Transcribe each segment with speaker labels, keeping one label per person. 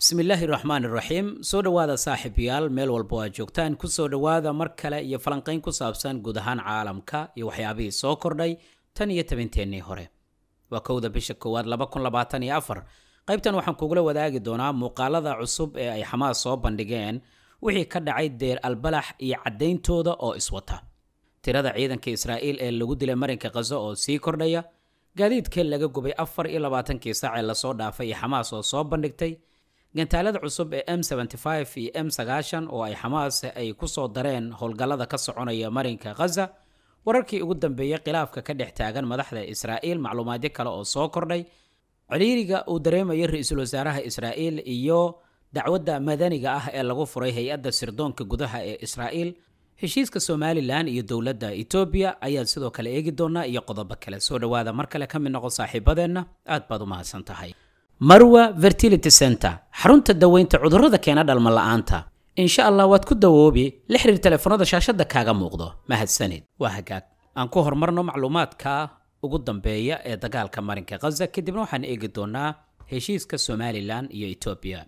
Speaker 1: bismillaahi raxmaan raxiim soo dhowaada saaxiibayaal meel walbo oo aad joogtaan kusoo dhowaada mar kale iyo falanqayn ku saabsan guud ahaan caalamka iyo waxyaabihii soo kordhay tan iyo tabanteennii hore waa kowda bisha koowaad qaybtan waxaan kugula wadaagi doonaa muuqaalada cusub ee ay xamaas soo bandhigeen wixii ka dhacay deer albalax iyo caddayntooda oo iswata tirada ciidanka israa'iil ee lagu dilay marinka khazo oo sii kordhaya gaadiidka laga gubay afar iyo labaatankii ee lasoo dhaafay iyo xamaas oo soo bandhigtay gantaalada cusub ee m iyo m oo ay xamaas ay ku soo dareen howlgallada ka soconaya marinka khaza wararkii ugu dambeeyey khilaafka ka dhex taagan madaxda israa'iil macluumaadyo kale oo soo kordhay ciriiriga uu dareemaya ra-iisul wasaaraha israa'iil iyo dacwadda madaniga ah ee lagu furay hay-adda sirdoonka gudaha ee israa'iil heshiiska somalilan iyo dowladda etoobiya ayaan sidoo kale eegi doonaa iyo qodobo kale soo dhowaada mar kale ka mid noqo saaxiibadeenna aad baad u mahadsan tahay marwa fertility center xarunta daweynta cudurrada keena dhalma la'aanta insha allah waad ku dawoobi la xiriir telefoonada shaashadda kaaga muuqdo mahadsanid waa hagaag aan ku hormarno macluumaadka ugu dambeeya ee dagaalka marinka khaza kadibna waxaan eegi doonaa heshiiska somalilan iyo etoobiya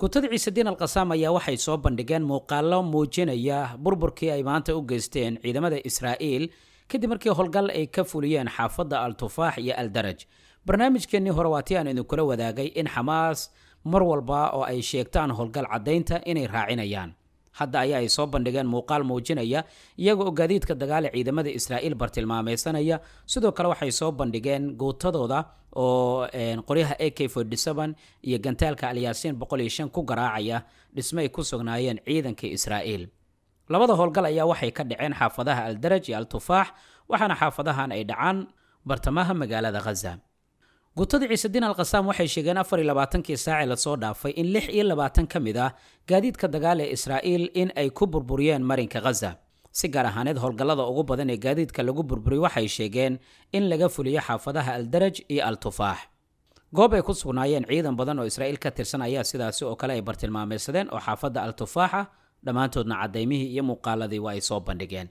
Speaker 1: kutada ciise diin alqasaam ayaa waxay soo bandhigeen muuqaallo muujinaya burburkii ay maanta u geysteen ciidamada israa'iil kadib markii howlgal ay ka fuliyeen xaafadda al tufaax iyo al daraj barnaamijkeennii hore waatii aan idinkula wadaagay in xamaas mar walba oo ay sheegtaan howlgal caddaynta inay raacinayaan hadda ayaa ay soo bandhigeen muuqaal muujinaya iyaga oo gaadiidka dagaale ciidamada israa'iil bartilmaameysanaya sidoo kale waxay soo bandhigeen guutadooda oo qoryaha a k iyo gantaalka alyaasiin ku garaacaya dhismo ay ku sugnaayeen ciidanka israa'iil labada howlgal ayaa waxay ka dhaceen xaafadaha aldaraj iyo altufaax waxaana xaafadahan ay dhacaan bartamaha magaalada khaza gutada ciisedin alkhasaam waxay sheegeen afar iyo labaatankii saacee lasoo dhaafay in lix iyo labaatan ka mid ah gaadiidka dagaal ee israa'iil in ay ku burburiyeen marinka khaza si gaar ahaaneed howlgallada ugu badan ee gaadiidka lagu burburiyo waxay sheegeen in laga fuliyo xaafadaha aldaraj iyo altufaax goob ay ku sugnaayeen ciidan badan oo israa'iil ka tirsan ayaa sidaasi oo kale ay bartilmaamaysadeen oo xaafadda al-tufaaxa dhammaantoodna cadaymihii iyo muuqaaladii waa ay soo bandhigeen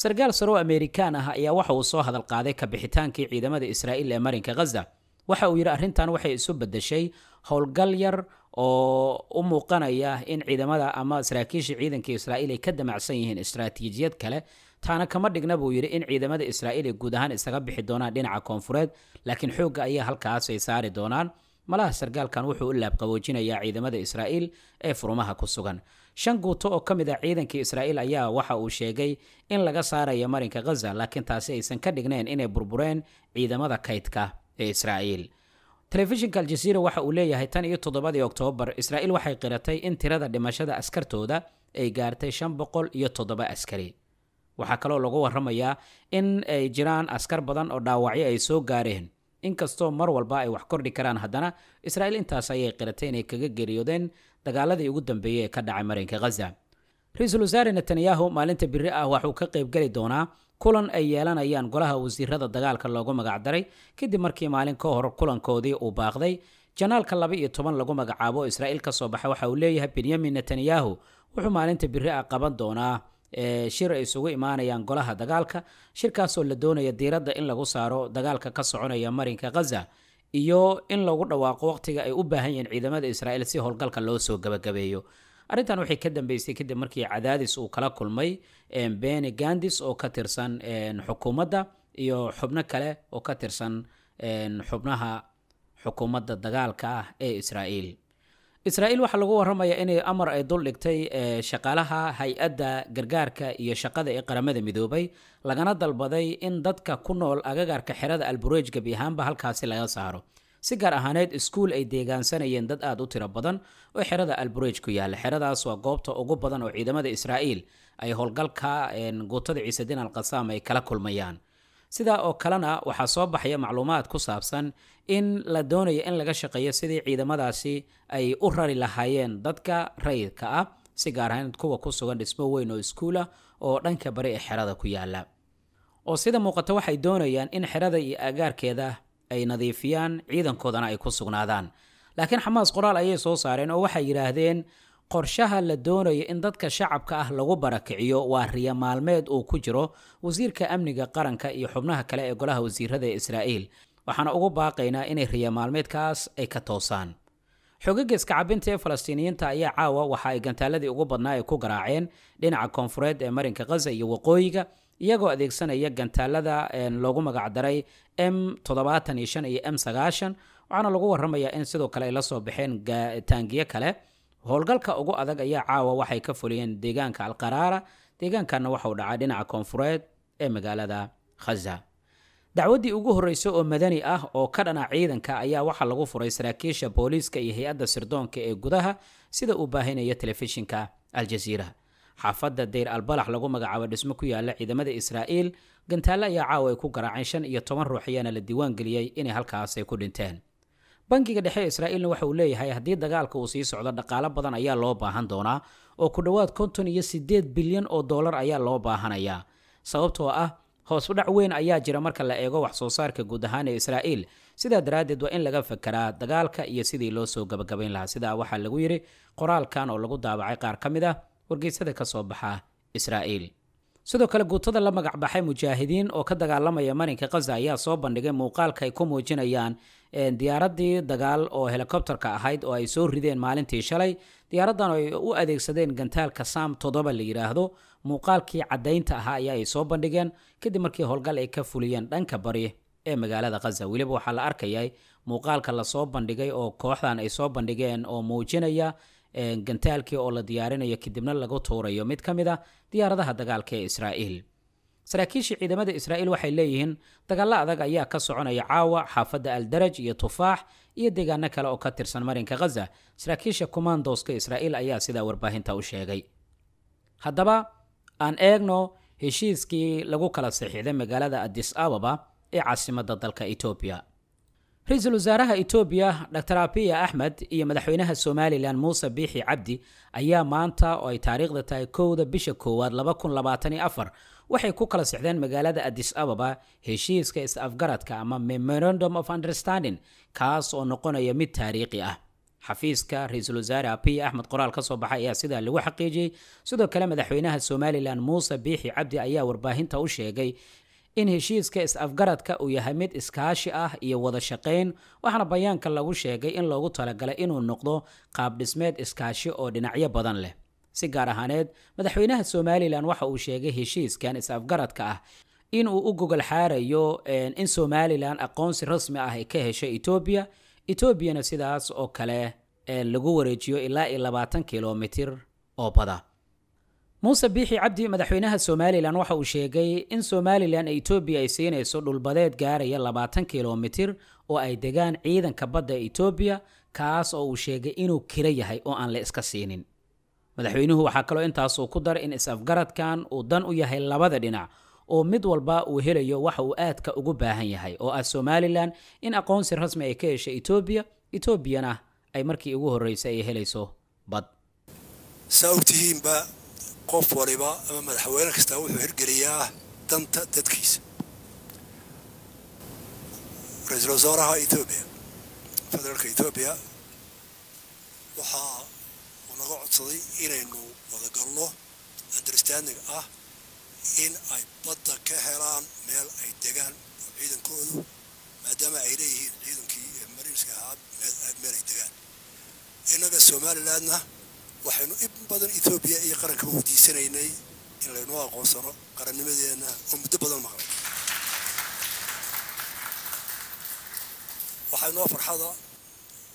Speaker 1: sarkaal saroo amerikaan ah ayaa waxa uu soo hadal qaaday ka bixitaankii ciidamada israa'iil ee marinka khaza waxa uu yidhi arrintan waxay isu beddeshay howlgal yar oo u muuqanaya in ciidamada ama saraakiisha ciidanka israa'iil ay ka damacsan yihiin istaraatiijiyad kale taana kama dhigna buu yidhi in ciidamada israa'iil ay guud ahaan isaga bixi doonaan dhinaca koonfureed laakiin xoogga ayaa halkaas ay saari doonaan malaha sargaalkan wuxuu u laabqaboojinayaa ciidamada israa'iil ee furumaha ku sugan shan guuto oo ka mid a ah ciidanka israa'iil ayaa waxa uu sheegay in laga saarayo marinka ghaza laakiin taasi aysan ka dhigneen inay burbureen ciidamada kaydka ee israa'iil telefishinka aljaziira waxa uu leeyahay tan iyo toddobadii oktoobar israa'iil waxay qiratay in tirada dhimashada askartooda ay gaartay shan boqol iyo toddoba askari waxaa kaloo lagu warramayaa in ay jiraan askar badan oo dhaawacyo ay soo gaareen inkastoo mar walba ay wax kordhi karaan haddana israa'iil intaas ayay qiratay inay kaga geeriyoodeen dagaaladii ugu dambeeyey ee ka dhacay marinka khaza ra-iisul wasaare netanyahu maalinta biri ah waxuu ka qayb geli doonaa kulan ay yeelanayaan golaha wasiirada dagaalka loogu magacdaray kadib markii maalin ka hor kulankoodii uu baaqday janaalka laba iyo toban lagu magacaabo israa'iil ka soo baxa waxa uu leeyahay benyamin netanyahu wuxuu maalinta biri a ah qaban doonaa shir ay isugu imaanayaan golaha dagaalka shirkaasoo la doonaya diiradda in lagu saaro dagaalka ka soconaya marinka khaza iyo in lagu dhawaaqo wakhtiga ay u baahan yihiin ciidamada israa'iil si howlgalka loo soo gabagabeeyo arrintan waxay ka dambeysay kadib markii cadaadis uu kala kulmay beni gandis oo ka tirsan xukuumadda iyo xubno kale oo ka tirsan xubnaha xukuumadda dagaalka ah ee israa'iil israa'iil waxaa lagu warramaya inay amar ay dul dhigtay eh, shaqaalaha hay-adda gargaarka iyo shaqada ee qaramada midoobay lagana dalbaday in dadka ku nool agagaarka xerada albureej gebi ahaanba halkaasi laga saaro si gaar ahaaneed iskuul ay deegaansanayeen dad aad u tiro badan oo xerada alburej ku yaalla xeradaas waa goobta ugu badan oo ciidamada israa'iil ay howlgalka guutada ciisedin alqasaam ay kala kulmayaan sidaa oo kalena waxaa soo baxaya macluumaad ku saabsan in la doonayo in laga shaqeeyo sidii ciidamadaasi ay u rari lahaayeen dadka rayidka ah si gaar ahaaneed kuwa ku sugan dhismo weyn oo iskuula ah oo dhanka bari ee xerada ku yaalla oo sida muuqata waxay doonayaan in xerada iyo agaarkeeda ay nadiifiyaan ciidankoodana ay ku sugnaadaan laakiin xamaas qoraal ayay soo saareen oo waxay yidhaahdeen qorshaha la doonayo in dadka shacabka ah lagu barakiciyo waa riya maalmeed uu ku jiro wasiirka amniga qaranka iyo xubnaha kale ee golaha wasiirada ee israa'iil waxaana ugu baaqaynaa inay riya maalmeedkaas ay ka toosaan xoogagga iskacabinta ee falastiiniyiinta ayaa caawa waxa ay gantaaladii ugu badnaa ay ku garaaceen dhinaca koonfureed ee marinka khaza iyo waqooyiga iyagoo adeegsanaya gantaalada loogu magacdaray m toddobaatan iyo shan iyo m sagaashan waxaana lagu waramayaa in sidoo kale ay la soo baxeen taangiyo kale howlgalka ugu adag ayaa caawa waxay ka fuliyeen deegaanka alqaraara deegaankanna waxau dhacay dhinaca koonfureed ee magaalada khaza dacwaddii ugu horreysa oo madani ah oo ka dhana ciidanka ayaa waxaa lagu furay saraakiisha booliiska iyo hay-adda sirdoonka ee gudaha sida uu baahinaya telefishinka aljaziira xaafadda deyr albalax lagu magacaabo dhismo ku yaala ciidamada israa'iil gantaale ayaa caawa ay ku garaaceen shan iyo toban ruux ayaana la diiwaangeliyey inay halkaasay ku dhinteen bangiga dhexe israa'iilna waxa uu leeyahay haddii dagaalka uu sii socdo dhaqaalo badan ayaa loo baahan doonaa oo ku dhowaad konton iyo siddeed bilyan oo dollar ayaa loo baahanayaa sababtoo ah hoosudhac weyn ayaa jira marka la eego wax soo saarka guud ahaan ee israa'iil sidaa daraaddeed waa in laga fekeraa dagaalka iyo sidii loo soo gabagabayn lahaa sidaa waxaa lagu yidhi qoraalkan oo lagu daabacay qaar ka mid ah wargeysyada ka soo baxa israa'iil sidoo kale guutada la magac baxay mujaahidiin oo ka dagaalamaya marinka khaza ayaa soo bandhigay muuqaalka ay ku muujinayaan eh, diyaaraddii dagaal oo helikobterka ahayd oo ay soo rideen maalintii shalay diyaaraddan oo u adeegsadeen gantaalka saam toddoba la yidhaahdo muuqaalkii caddaynta ahaa ayaa ay soo bandhigeen kadib markii howlgal ay ka fuliyeen dhanka bari ee magaalada khaza weliba waxaa la arkayay muuqaalka lasoo bandhigay oo kooxdan ay soo bandhigeen oo muujinaya gantaalkii oo la diyaarinayo kadibna lagu tuurayo mid ka mid a ah diyaaradaha dagaalka ee israa'iil saraakiishii ciidamada israa'iil waxay leeyihiin dagaallo adag ayaa ka soconaya caawa xaafadda aldaraj iyo tufaax iyo deegaano kale oo ka tirsan marinka khaza saraakiisha kumandoska israa'iil ayaa sidaa warbaahinta u sheegay haddaba aan eegno heshiiskii lagu kala saxiixday magaalada adis ababa ee caasimadda dalka etoobiya ra-iisul wasaaraha itoobiya dr abiya axmed iyo madaxweynaha somalilan muuse biixi cabdi ayaa maanta oo ay taariikhda tahay kowda bisha koowaad waxay ku kala sixdeen magaalada adis ababa heshiiska is-afgaradka ama memorandum of understanding kaas oo noqonaya mid taariikhi ah xafiiska ra-iisul wasaare abiya axmed qoraal ka soo baxay ayaa sidaa lagu xaqiijiyey sidoo kale madaxweynaha somalilan muuse biixi cabdi ayaa warbaahinta u sheegay in heshiiska is-afgaradka uu yahay mid iskaashi ah iyo wada shaqayn waxaana bayaanka lagu sheegay in loogu talagalay inuu noqdo qaab dhismeed iskaashi oo dhinacyo badan leh si gaar ahaaneed madaxweynaha somalilan waxa uu sheegay heshiiskan is-afgaradka ah in uu u gogol xaarayo in somalilan aqoonsi rasmi ah ay ka heshay etoobiya etoobiyana sidaas oo kale lagu wareejiyo ilaa iyo labaatan kilomitir oo bada muuse biixi cabdi madaxweynaha somalilan waxa uu sheegay in somalilan ee etoobiya ay siinayso dhulbadeed gaaraya labaatan kilomitir oo ay degaan ciidanka badda etoobiya kaas oo uu sheegay inuu kiro yahay oo aan la iska siinin madaxweynuhu waxaa kaloo intaasuu ku dar in is-afgaradkan uu dan u yahay labada dhinac oo mid walba uu helayo waxa uu aadka ugu baahan yahay oo ah somalilan in aqoonsi rasmi ay ka heshay etoobiya etoobiyana ay markii ugu horreysay ay helayso
Speaker 2: bad qof waliba ama madaxweyne kastaa wuxuu hirgeliyaa danta dadkiisa ra-iisul wasaaraha ethoobiya federaalka ethoobiya waxaa uu naga codsaday inaynu wadagalno understanding ah in ay badda ka helaan meel ay degaan oo ciidankoodu maadaama ay leeyihiin ciidankii mariinska ahaa meel ay degaan innaga somalilandna waxaynu in badan ethoobiya iyo qaranka weydiisanaynay in laynoo aqoonsano qarannimadeenna oo muddo badan maqlay waxaa inoo farxada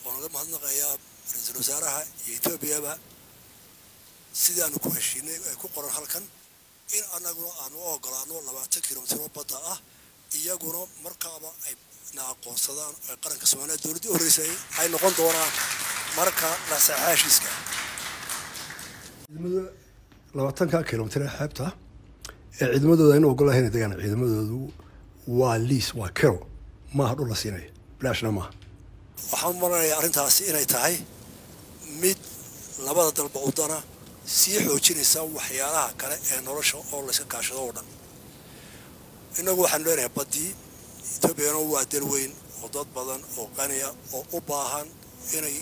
Speaker 2: oo naga mahadnaqayaa ra-iisul wasaaraha iyo etoobiyaba sidaanu ku heshiinay ay ku qoran halkan in annaguna aanu u ogolaano labaatan kilomitr oo badda ah iyaguna markaaba ay na aqoonsadaan ay qaranka soomaaliya dowladda u horreysay waxay noqon doonaan marka la saxaashiiska ciidamada labaatanka kilomitr ee xeebta ah ee ciidamadooda aynu ogol degaan ciidamadoodu waa liis waa kero maaha dhul la siinaya bilaashna maaha waxaan u arrintaasi inay tahay mid labada dalba udana sii xoojinaysa waxyaalaha kale ee nolosha oo layska kaashado oo dhan innagu waxaanu leenahay baddii etoobiyana waa dalweyn oo dad badan oo qaniya oo u baahan inay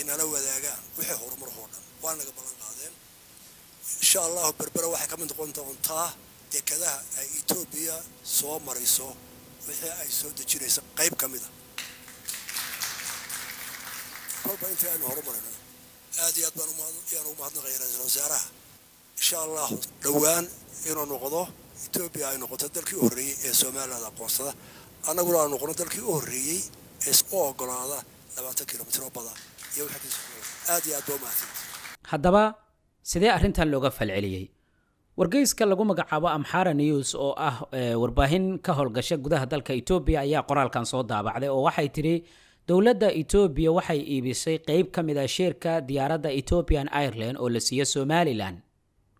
Speaker 2: inala wadaagaan wixii horumar dhan وانك بلان قادم إن شاء الله بربرا واحد كمان تقول أنت أنت دي كذا إيتوبيا سو مريسو وهي أي سو دي قيب كمدا كل بين في أنا هرمان أنا هذه أتمنى ما أنا ما أتمنى غير إن شاء الله دوان إنه نقضى إيتوبيا إنه قطع ذلك أوري إسومال هذا قصة أنا أقول أنا قطع ذلك أوري إس أو قلنا هذا لبعض كيلومترات بعض يوم حكي سكول هذه أتمنى ما أتمنى
Speaker 1: haddaba sidee arrintan looga falceliyey wargeyska lagu magacaabo amxara news oo ah eh, warbaahin ka howlgasha gudaha dalka etoobiya ayaa qoraalkan soo daabacday oo waxay tidhi dowladda etoobiya waxay iibisay qeyb ka mid a ah sheerka diyaaradda ethoobian ireland oo la siiyo somalilan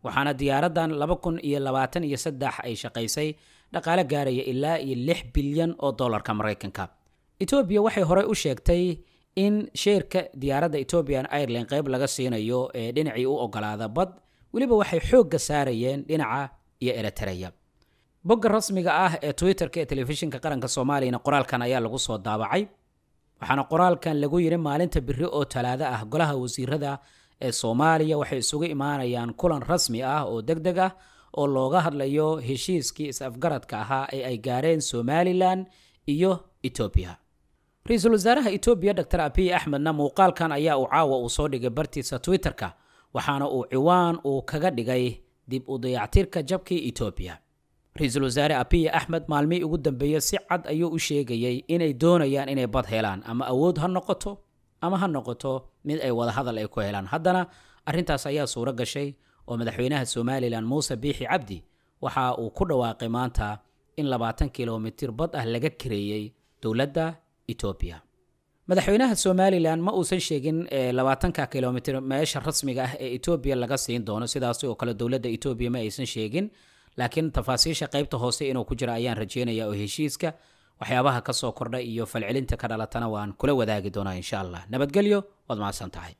Speaker 1: waxaana diyaaraddan laba kun iyo labaatan iyo saddex ay shaqaysay dhaqaale gaaraya ilaa iyo lix bilyan oo dollarka maraykanka etoobiya waxay horey u sheegtay in sheerka diyaaradda ethoopian ireland qayb laga siinayo ee dhinacii u ogolaada bad weliba waxay xoogga saarayeen dhinaca iyo eritreya bogga rasmiga ah ee twitter-ka ee telefishinka qaranka soomaaliyana qoraalkan ayaa lagu soo daabacay waxaana qoraalkan lagu yidhi maalinta biri oo talaado ah golaha wasiirada ee soomaaliya waxay isugu imaanayaan kulan rasmi ah oo deg deg ah oo looga hadlayo heshiiskii is-afgaradka ahaa ee ay gaareen somalilan iyo etoobiya ra-iisul wasaaraha etoobiya dor abiy axmedna muuqaalkan ayaa uu caawa uu soo dhigay bartiisa twitterka waxaana uu ciwaan uu kaga dhigay dib u dayactirka jabkii etoobiya ra-iisul wasaare abiy axmed maalmihii ugu dambeeyey si cad ayuu u sheegayey inay doonayaan inay bad helaan ama awood ha noqoto ama ha noqoto mid ay wadahadal ay ku helaan haddana arrintaas ayaa suuro gashay oo madaxweynaha somalilan muuse biixi cabdi waxa uu ku dhawaaqay maanta in labaatan kilomitir bad ah laga kireeyey dowladda etoobiya madaxweynaha somalilan ma uusan sheegin labaatanka kilomitir meesha rasmiga ah ee etoobiya laga siin doono sidaas oo kale dowladda etoobiya ma aysan sheegin laakiin tafaasiisha qaybta hoose inuu ku jira ayaan rajeynaya oo heshiiska waxyaabaha ka soo kordha iyo falcelinta ka dhalatana waan kula wadaagi doonaa insha allah nabadgelyo waad mahadsan tahay